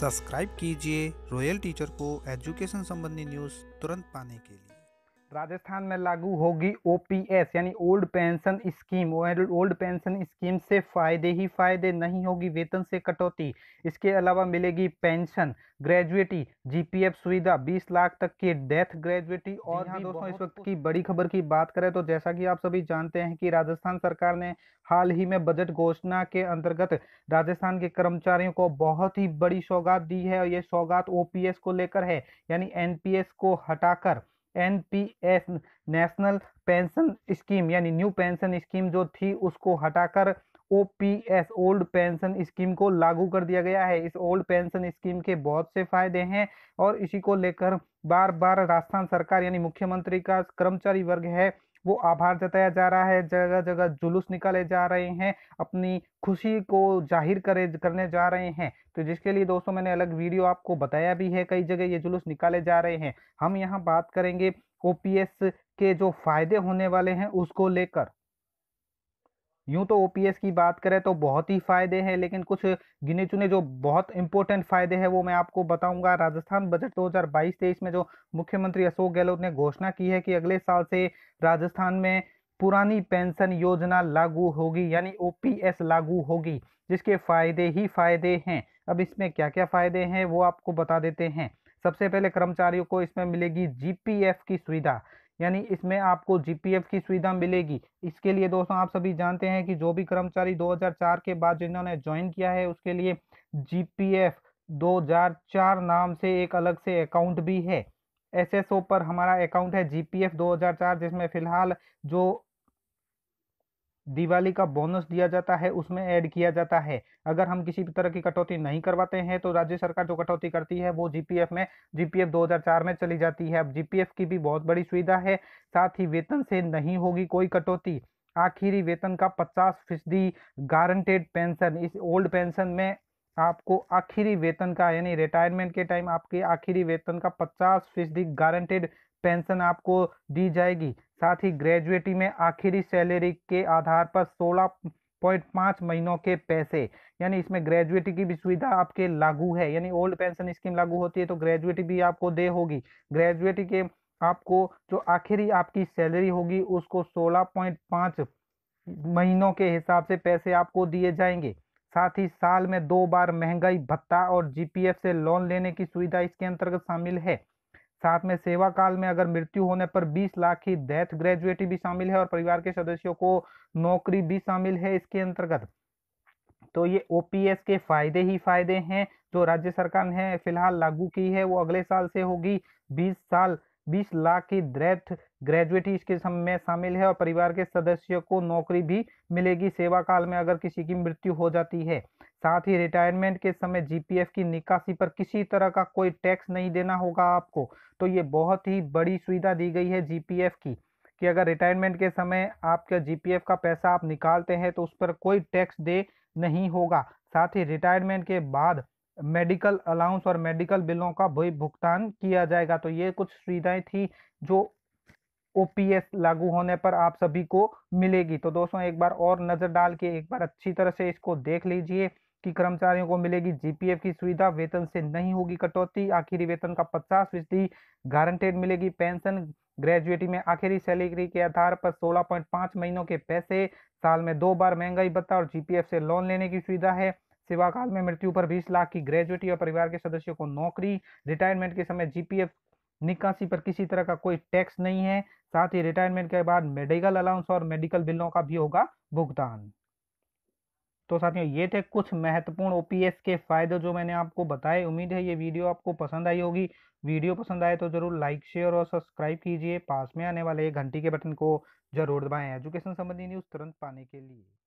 subscribe कीजिए royal teacher को education संबंधी न्यूज़ तुरंत पाने के लिए राजस्थान में लागू होगी ओपीएस यानी old pension scheme old pension scheme से फायदे ही फायदे नहीं होगी वेतन से कटौती इसके अलावा मिलेगी पेंशन ग्रेजुएटी जीपीएफ सुविधा 20 लाख तक की डेथ ग्रेजुएटी और हाँ दोस्तों इस वक्त की बड़ी खबर की बात करें तो जैसा कि आप सभी जानते हैं कि राजस्थान सरकार ने हाल ही में बजट घोषणा के अंतर्गत राजस्थान के कर्मचारियों को बहुत ही बड़ी सौगात दी है और ये सौगात ओपीएस को लेकर है यानी एनपीएस को हटाकर N P S national pension scheme यानी न्यू पेंशन स्कीम जो थी उसको हटाकर O P S old pension scheme को लागू कर दिया गया है इस ओल्ड पेंशन स्कीम के बहुत से फायदे हैं और इसी को लेकर बार बार राजस्थान सरकार यानी मुख्यमंत्री का कर्मचारी वर्ग है वो आभार जताया जा रहा है जगह जगह जुलूस निकाले जा रहे हैं अपनी खुशी को जाहिर करे करने जा रहे हैं तो जिसके लिए दोस्तों मैंने अलग वीडियो आपको बताया भी है कई जगह ये जुलूस निकाले जा रहे हैं हम यहाँ बात करेंगे ओ के जो फायदे होने वाले हैं उसको लेकर यूं तो ओपीएस की बात करें तो बहुत ही फायदे हैं लेकिन कुछ गिने चुने जो बहुत इंपॉर्टेंट फायदे हैं वो मैं आपको बताऊंगा राजस्थान बजट 2022-23 में जो मुख्यमंत्री अशोक गहलोत ने घोषणा की है कि अगले साल से राजस्थान में पुरानी पेंशन योजना लागू होगी यानी ओपीएस लागू होगी जिसके फायदे ही फायदे हैं अब इसमें क्या क्या फायदे हैं वो आपको बता देते हैं सबसे पहले कर्मचारियों को इसमें मिलेगी जीपीएफ की सुविधा यानी इसमें आपको जीपीएफ की सुविधा मिलेगी इसके लिए दोस्तों आप सभी जानते हैं कि जो भी कर्मचारी 2004 के बाद जिन्होंने ज्वाइन किया है उसके लिए जीपीएफ 2004 नाम से एक अलग से अकाउंट भी है एसएसओ पर हमारा अकाउंट है जीपीएफ 2004 जिसमें फिलहाल जो दिवाली का बोनस दिया जाता है उसमें ऐड किया जाता है अगर हम किसी भी तरह की कटौती नहीं करवाते हैं तो राज्य सरकार जो कटौती करती है वो जीपीएफ में जीपीएफ 2004 में चली जाती है अब जीपीएफ की भी बहुत बड़ी सुविधा है साथ ही वेतन से नहीं होगी कोई कटौती आखिरी वेतन का पचास फीसदी गारंटेड पेंशन इस ओल्ड पेंशन में आपको आखिरी वेतन का यानी रिटायरमेंट के टाइम आपके आखिरी वेतन का 50 फीसदी गारंटेड पेंशन आपको दी जाएगी साथ ही ग्रेजुएटी में आखिरी सैलरी के आधार पर सोलह पॉइंट पाँच महीनों के पैसे यानी इसमें ग्रेजुएटी की भी सुविधा आपके लागू है यानी ओल्ड पेंशन स्कीम लागू होती है तो ग्रेजुएटी भी आपको दे होगी ग्रेजुएटी के आपको जो आखिरी आपकी सैलरी होगी उसको सोलह पॉइंट पाँच महीनों के हिसाब से पैसे आपको दिए जाएंगे साथ ही साल में दो बार महंगाई भत्ता और जीपीएफ से लोन लेने की सुविधा इसके अंतर्गत शामिल है साथ में सेवा काल में अगर मृत्यु होने पर 20 लाख की डेथ ग्रेजुएटी भी शामिल है और परिवार के सदस्यों को नौकरी भी शामिल है इसके अंतर्गत तो ये ओपीएस के फायदे ही फायदे हैं जो राज्य सरकार ने फिलहाल लागू की है वो अगले साल से होगी बीस साल बीस लाख की डेथ ग्रेजुएटी इसके समय शामिल है और परिवार के सदस्यों को नौकरी भी मिलेगी सेवा काल में अगर किसी की मृत्यु हो जाती है साथ ही रिटायरमेंट के समय जीपीएफ की निकासी पर किसी तरह का कोई टैक्स नहीं देना होगा आपको तो ये बहुत ही बड़ी सुविधा दी गई है जीपीएफ की कि अगर रिटायरमेंट के समय आपका जीपीएफ का पैसा आप निकालते हैं तो उस पर कोई टैक्स दे नहीं होगा साथ ही रिटायरमेंट के बाद मेडिकल अलाउंस और मेडिकल बिलों का भी भुगतान किया जाएगा तो ये कुछ सुविधाएँ थी जो ओ लागू होने पर आप सभी को मिलेगी तो दोस्तों एक बार और नज़र डाल के एक बार अच्छी तरह से इसको देख लीजिए कि कर्मचारियों को मिलेगी जीपीएफ की सुविधा वेतन से नहीं होगी कटौती आखिरी वेतन का पचास फीसदी गारंटेड मिलेगी पेंशन ग्रेजुएटी में आखिरी सैलरी के आधार पर 16.5 महीनों के पैसे साल में दो बार महंगाई भत्ता और जीपीएफ से लोन लेने की सुविधा है सेवा काल में मृत्यु पर 20 लाख की ग्रेजुएटी और परिवार के सदस्यों को नौकरी रिटायरमेंट के समय जीपीएफ निकासी पर किसी तरह का कोई टैक्स नहीं है साथ ही रिटायरमेंट के बाद मेडिकल अलाउंस और मेडिकल बिलों का भी होगा भुगतान तो साथियों ये थे कुछ महत्वपूर्ण ओपीएस के फायदे जो मैंने आपको बताए उम्मीद है ये वीडियो आपको पसंद आई होगी वीडियो पसंद आए तो जरूर लाइक शेयर और सब्सक्राइब कीजिए पास में आने वाले घंटी के बटन को जरूर दबाएं एजुकेशन संबंधी न्यूज़ तुरंत पाने के लिए